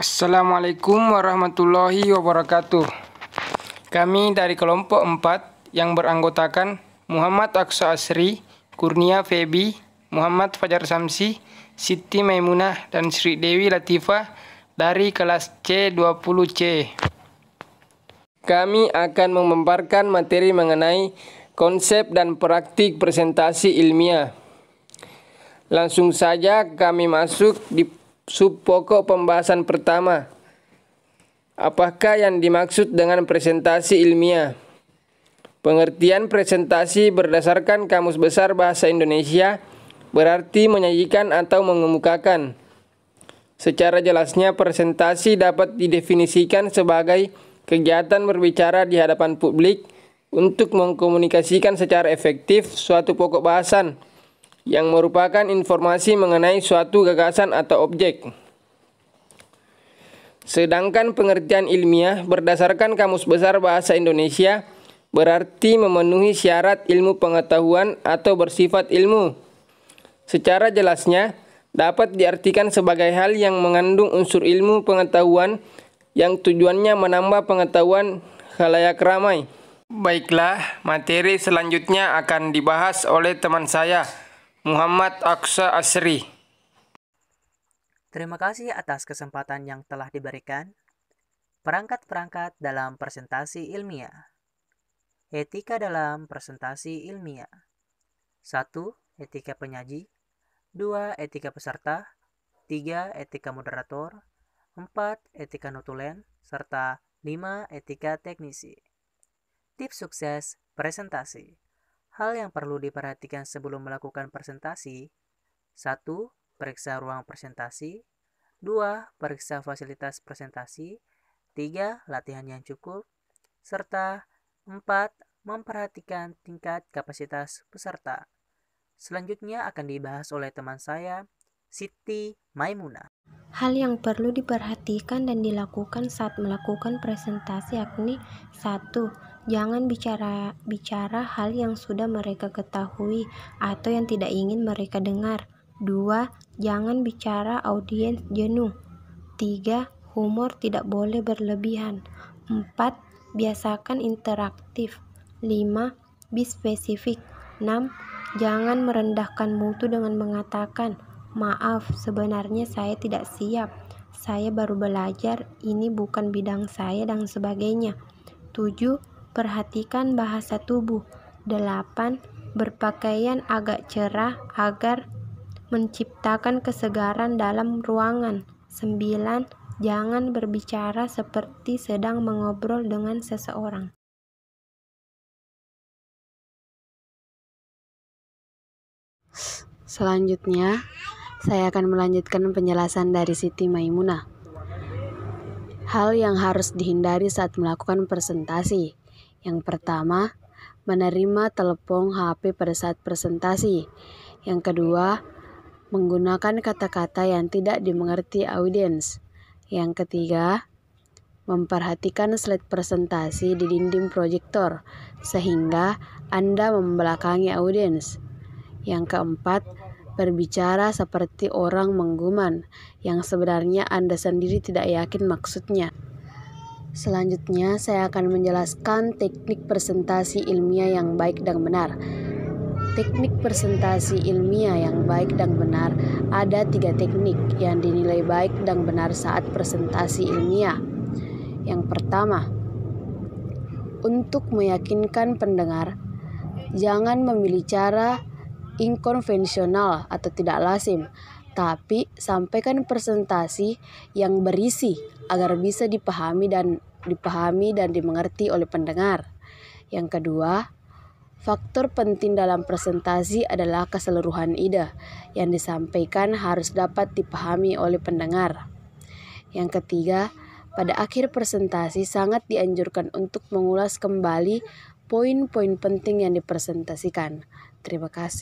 Assalamualaikum warahmatullahi wabarakatuh. Kami dari kelompok 4 yang beranggotakan Muhammad Aksa Asri, Kurnia Febi, Muhammad Fajar Samsi, Siti Maimunah, dan Sri Dewi Latifah dari kelas C20C. Kami akan memaparkan materi mengenai konsep dan praktik presentasi ilmiah. Langsung saja kami masuk di Sub pokok pembahasan pertama. Apakah yang dimaksud dengan presentasi ilmiah? Pengertian presentasi berdasarkan Kamus Besar Bahasa Indonesia berarti menyajikan atau mengemukakan. Secara jelasnya, presentasi dapat didefinisikan sebagai kegiatan berbicara di hadapan publik untuk mengkomunikasikan secara efektif suatu pokok bahasan yang merupakan informasi mengenai suatu gagasan atau objek. Sedangkan pengertian ilmiah berdasarkan Kamus Besar Bahasa Indonesia berarti memenuhi syarat ilmu pengetahuan atau bersifat ilmu. Secara jelasnya, dapat diartikan sebagai hal yang mengandung unsur ilmu pengetahuan yang tujuannya menambah pengetahuan halayak ramai. Baiklah, materi selanjutnya akan dibahas oleh teman saya. Muhammad Aksa Asri. Terima kasih atas kesempatan yang telah diberikan. Perangkat-perangkat dalam presentasi ilmiah. Etika dalam presentasi ilmiah. 1. Etika penyaji. 2. Etika peserta. 3. Etika moderator. 4. Etika notulen. Serta 5. Etika teknisi. Tips sukses presentasi. Hal yang perlu diperhatikan sebelum melakukan presentasi 1. Periksa ruang presentasi 2. Periksa fasilitas presentasi 3. Latihan yang cukup serta 4. Memperhatikan tingkat kapasitas peserta. Selanjutnya akan dibahas oleh teman saya, Siti Maimuna. Hal yang perlu diperhatikan dan dilakukan saat melakukan presentasi yakni 1 Jangan bicara bicara hal yang sudah mereka ketahui atau yang tidak ingin mereka dengar. 2. Jangan bicara audiens jenuh. 3. Humor tidak boleh berlebihan. 4. Biasakan interaktif. 5. Be spesifik. 6. Jangan merendahkan mutu dengan mengatakan, "Maaf, sebenarnya saya tidak siap. Saya baru belajar, ini bukan bidang saya dan sebagainya." 7 Perhatikan bahasa tubuh. 8. Berpakaian agak cerah agar menciptakan kesegaran dalam ruangan. 9. Jangan berbicara seperti sedang mengobrol dengan seseorang. Selanjutnya, saya akan melanjutkan penjelasan dari Siti Maimunah. Hal yang harus dihindari saat melakukan presentasi. Yang pertama, menerima telepon HP pada saat presentasi. Yang kedua, menggunakan kata-kata yang tidak dimengerti audiens. Yang ketiga, memperhatikan slide presentasi di dinding proyektor sehingga Anda membelakangi audiens. Yang keempat, berbicara seperti orang mengguman yang sebenarnya Anda sendiri tidak yakin maksudnya. Selanjutnya, saya akan menjelaskan teknik presentasi ilmiah yang baik dan benar. Teknik presentasi ilmiah yang baik dan benar ada tiga teknik yang dinilai baik dan benar saat presentasi ilmiah. Yang pertama, untuk meyakinkan pendengar, jangan memilih cara inkonvensional atau tidak lazim tapi sampaikan presentasi yang berisi agar bisa dipahami dan dipahami dan dimengerti oleh pendengar. Yang kedua, faktor penting dalam presentasi adalah keseluruhan ide yang disampaikan harus dapat dipahami oleh pendengar. Yang ketiga, pada akhir presentasi sangat dianjurkan untuk mengulas kembali poin-poin penting yang dipresentasikan. Terima kasih.